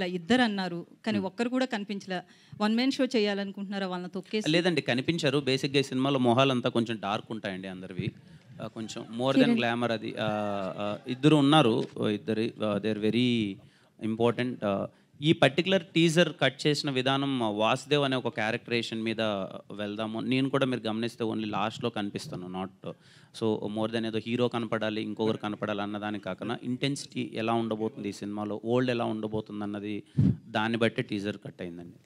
ఇలా ఇద్దరు అన్నారు కానీ hmm. ఒక్కరు కూడా కనిపించలే వన్ మెన్ షో చేయాలనుకుంటున్నారా వాళ్ళని తొక్కేసి లేదండి కనిపించారు బేసిక్గా ఈ సినిమాలో మొహాలంతా కొంచెం డార్క్ ఉంటాయండి అందరివి కొంచెం మోర్ దెన్ గ్లామర్ అది ఇద్దరు ఉన్నారు ఇద్దరు దేర్ వెరీ ఇంపార్టెంట్ ఈ పర్టికులర్ టీజర్ కట్ చేసిన విధానం వాసుదేవ్ అనే ఒక క్యారెక్టరేషన్ మీద వెళ్దాము నేను కూడా మీరు గమనిస్తే ఓన్లీ లాస్ట్లో కనిపిస్తాను నాట్ సో మోర్ దెన్ ఏదో హీరో కనపడాలి ఇంకొకరు కనపడాలి అన్నదానికి కాకుండా ఇంటెన్సిటీ ఎలా ఉండబోతుంది ఈ సినిమాలో ఓల్డ్ ఎలా ఉండబోతుంది అన్నది దాన్ని బట్టి టీజర్ కట్ అయిందండి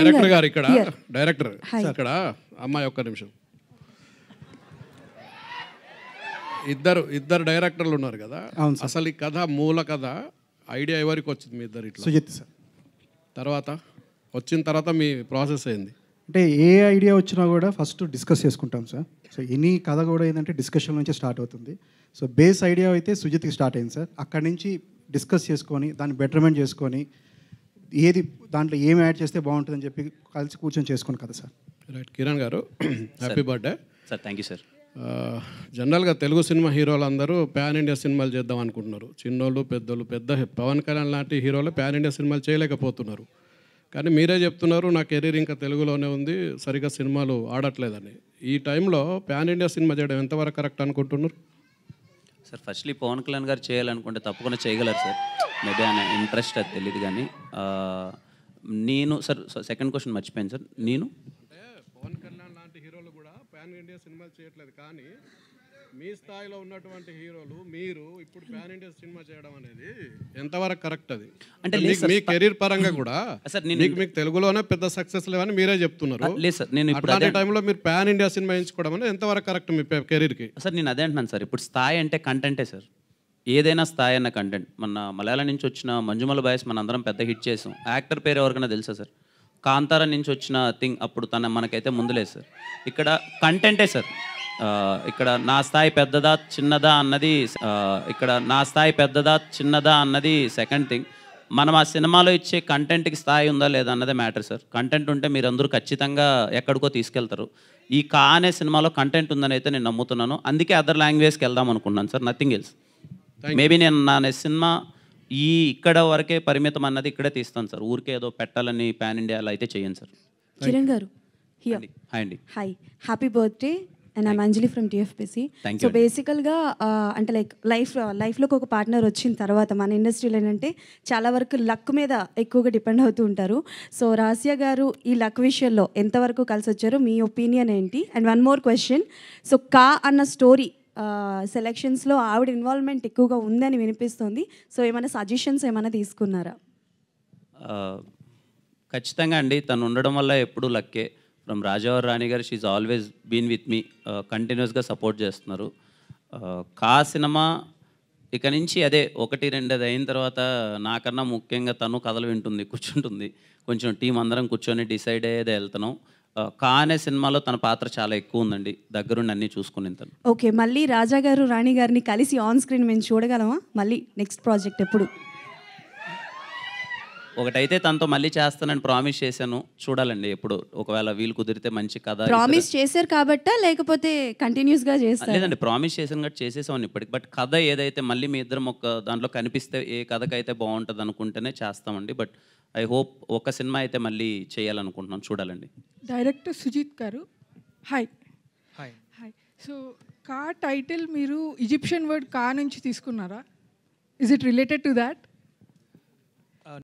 డైరెక్టర్ గారు ఇక్కడ డైరెక్టర్ ఇక్కడ అమ్మాయి ఒక్క నిమిషం ఇద్దరు ఇద్దరు డైరెక్టర్లు ఉన్నారు కదా అసలు ఈ కథ మూల కథ ఐడియా ఎవరికి వచ్చింది మీ ఇద్దరు ఇట్లా సుజిత్ సార్ తర్వాత వచ్చిన తర్వాత మీ ప్రాసెస్ అయింది అంటే ఏ ఐడియా వచ్చినా కూడా ఫస్ట్ డిస్కస్ చేసుకుంటాం సార్ సో ఎనీ కథ కూడా ఏంటంటే డిస్కషన్ నుంచి స్టార్ట్ అవుతుంది సో బేస్ ఐడియా అయితే సుజిత్కి స్టార్ట్ అయింది సార్ అక్కడి నుంచి డిస్కస్ చేసుకొని దాన్ని బెటర్మెంట్ చేసుకొని ఏది దాంట్లో ఏం యాడ్ చేస్తే బాగుంటుందని చెప్పి కలిసి కూర్చొని చేసుకుని కదా సార్ రైట్ కిరణ్ గారు happy birthday sir thank you sir జనరల్గా తెలుగు సినిమా హీరోలు అందరూ ప్యాన్ ఇండియా సినిమాలు చేద్దాం అనుకుంటున్నారు చిన్నోళ్ళు పెద్దోళ్ళు పెద్ద పవన్ కళ్యాణ్ లాంటి హీరోలు ప్యాన్ ఇండియా సినిమాలు చేయలేకపోతున్నారు కానీ మీరే చెప్తున్నారు నా కెరీర్ ఇంకా తెలుగులోనే ఉంది సరిగ్గా సినిమాలు ఆడట్లేదని ఈ టైంలో ప్యాన్ ఇండియా సినిమా చేయడం ఎంతవరకు కరెక్ట్ అనుకుంటున్నారు సార్ ఫస్ట్లీ పవన్ కళ్యాణ్ గారు చేయాలనుకుంటే తప్పకుండా చేయగలరు సార్ మేబీ ఆయన ఇంట్రెస్ట్ అది తెలియదు కానీ నేను సార్ సెకండ్ క్వశ్చన్ మర్చిపోయాను సార్ నేను పాన్ ఇండియా సినిమాలు చేయట్లేదు కానీ మీ స్థాయిలో ఉన్నటువంటి హీరోలు మీరు ఇప్పుడు ప్యాన్ ఇండియా సినిమా చేయడం అనేది ఎంతవరకు కరెక్ట్ అది అంటే మీ కెరీర్ పరంగా కూడా మీకు మీకు తెలుగులోనే పెద్ద సక్సెస్ లేవని మీరే చెప్తున్నారు లేదు సార్ నేను టైంలో మీరు ప్యాన్ ఇండియా సినిమా ఎంచుకోవడం అనేది ఎంతవరకు కరెక్ట్ మీ కెరీర్ కి సార్ నేను అదే అంటున్నాను సార్ ఇప్పుడు స్థాయి అంటే కంటెంటే సార్ ఏదైనా స్థాయి అన్న కంటెంట్ మన మలయాళం నుంచి వచ్చిన మంజుమల బాయస్ మన అందరం పెద్ద హిట్ చేసాం యాక్టర్ పేరు ఎవరికైనా తెలుసా సార్ కాంతార నుంచి వచ్చిన థింగ్ అప్పుడు తన మనకైతే ముందులే సార్ ఇక్కడ కంటెంటే సార్ ఇక్కడ నా స్థాయి పెద్దదా చిన్నదా అన్నది ఇక్కడ నా స్థాయి పెద్దదా చిన్నదా అన్నది సెకండ్ థింగ్ మనం ఆ సినిమాలో ఇచ్చే కంటెంట్కి స్థాయి ఉందా లేదా అన్నదే మ్యాటర్ సార్ కంటెంట్ ఉంటే మీరందరూ ఖచ్చితంగా ఎక్కడికో తీసుకెళ్తారు ఈ కా అనే సినిమాలో కంటెంట్ ఉందని అయితే నేను నమ్ముతున్నాను అందుకే అదర్ లాంగ్వేజ్కి వెళ్దాం అనుకున్నాను సార్ నథింగ్ ఎల్స్ మేబీ నేను నా సినిమా ఈ ఇక్కడ వరకే పరిమితం అన్నది ఇక్కడే తీస్తాను సార్ ఊరికే ఏదో పెట్టాలని పాన్ ఇండియాలో అయితే చేయండి సార్ కిరణ్ గారు హియర్ హాయ్ అండి hi happy birthday and I'm Anjali from TFPC so బేసికల్గా అంటే లైక్ లైఫ్ లైఫ్లోకి ఒక పార్ట్నర్ వచ్చిన తర్వాత మన ఇండస్ట్రీలో ఏంటంటే చాలా వరకు లక్ మీద ఎక్కువగా డిపెండ్ అవుతూ ఉంటారు సో రాసియా గారు ఈ లక్ విషయంలో ఎంతవరకు కలిసి వచ్చారో మీ ఒపీనియన్ ఏంటి and one more question so Ka అన్న స్టోరీ సెలెక్షన్స్లో ఆవిడ ఇన్వాల్వ్మెంట్ ఎక్కువగా ఉందని వినిపిస్తుంది సో ఏమైనా సజెషన్స్ ఏమైనా తీసుకున్నారా ఖచ్చితంగా అండి తను ఉండడం వల్ల ఎప్పుడు లక్కే ఫ్రమ్ రాజావర్ రాణి గారు she's always been with me కంటిన్యూస్గా సపోర్ట్ చేస్తున్నారు కా సినిమా ఇక నుంచి అదే ఒకటి రెండు అది అయిన తర్వాత నాకన్నా ముఖ్యంగా తను కథలు వింటుంది కూర్చుంటుంది కొంచెం టీం అందరం కూర్చొని డిసైడ్ అయ్యేది వెళ్తున్నాం కానే సినిమాలో తన పాత్ర చాలా ఎక్కువ ఉందండి దగ్గరుండి అన్ని చూసుకుని ఓకే మళ్ళీ రాజా గారు రాణి గారిని కలిసి ఆన్ స్క్రీన్ మేము చూడగలమా మళ్ళీ నెక్స్ట్ ప్రాజెక్ట్ ఎప్పుడు ఒకటైతే తనతో మళ్ళీ చేస్తానని ప్రామిస్ చేశాను చూడాలండి ఎప్పుడు ఒకవేళ వీలు కుదిరితే మంచి కథ ప్రామిస్ చేశారు కాబట్టి లేకపోతే కంటిన్యూస్ గా చేస్తారు లేదండి ప్రామిస్ చేశాను కాబట్టి చేసేసాం ఇప్పటికి బట్ కథ ఏదైతే మళ్ళీ మీ ఇద్దరం ఒక దాంట్లో కనిపిస్తే ఏ కథకైతే బాగుంటుంది అనుకుంటేనే చేస్తామండి బట్ ఐ హోప్ ఒక సినిమా అయితే మళ్ళీ చేయాలనుకుంటున్నాం చూడాలండి డైరెక్టర్ సుజిత్ గారు hi hi hi so Ka title మీరు ఈజిప్షియన్ వర్డ్ కా నుంచి తీసుకున్నారా is it related to that